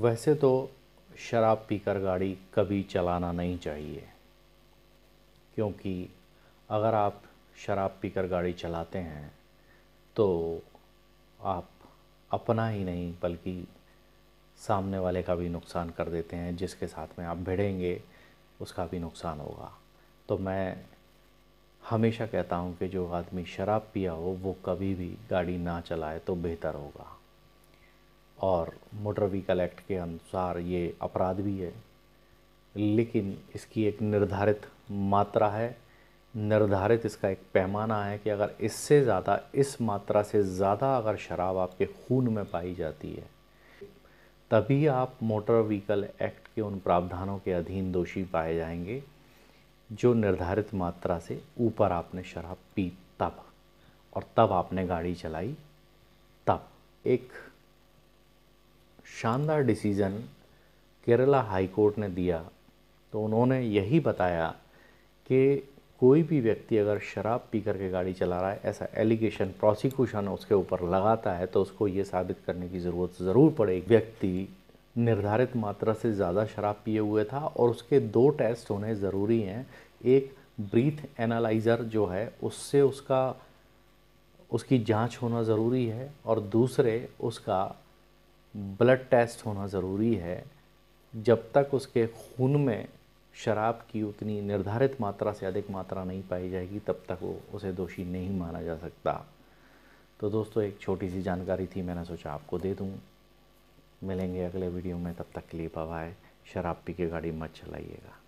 वैसे तो शराब पीकर गाड़ी कभी चलाना नहीं चाहिए क्योंकि अगर आप शराब पीकर गाड़ी चलाते हैं तो आप अपना ही नहीं बल्कि सामने वाले का भी नुकसान कर देते हैं जिसके साथ में आप भिड़ेंगे उसका भी नुकसान होगा तो मैं हमेशा कहता हूँ कि जो आदमी शराब पिया हो वो कभी भी गाड़ी ना चलाए तो बेहतर होगा और मोटर व्हीकल एक्ट के अनुसार ये अपराध भी है लेकिन इसकी एक निर्धारित मात्रा है निर्धारित इसका एक पैमाना है कि अगर इससे ज़्यादा इस मात्रा से ज़्यादा अगर शराब आपके खून में पाई जाती है तभी आप मोटर व्हीकल एक्ट के उन प्रावधानों के अधीन दोषी पाए जाएंगे जो निर्धारित मात्रा से ऊपर आपने शराब पी तब और तब आपने गाड़ी चलाई तब एक शानदार डिसीज़न केरला हाई कोर्ट ने दिया तो उन्होंने यही बताया कि कोई भी व्यक्ति अगर शराब पी करके गाड़ी चला रहा है ऐसा एलिगेशन प्रोसिक्यूशन उसके ऊपर लगाता है तो उसको ये साबित करने की ज़रूरत ज़रूर पड़ेगी व्यक्ति निर्धारित मात्रा से ज़्यादा शराब पिए हुए था और उसके दो टेस्ट होने ज़रूरी हैं एक ब्रीथ एनालाइज़र जो है उससे उसका उसकी जांच होना ज़रूरी है और दूसरे उसका ब्लड टेस्ट होना ज़रूरी है जब तक उसके खून में शराब की उतनी निर्धारित मात्रा से अधिक मात्रा नहीं पाई जाएगी तब तक वो उसे दोषी नहीं माना जा सकता तो दोस्तों एक छोटी सी जानकारी थी मैंने सोचा आपको दे दूँ मिलेंगे अगले वीडियो में तब तक के लिए बाय शराब पी के गाड़ी मत चलाइएगा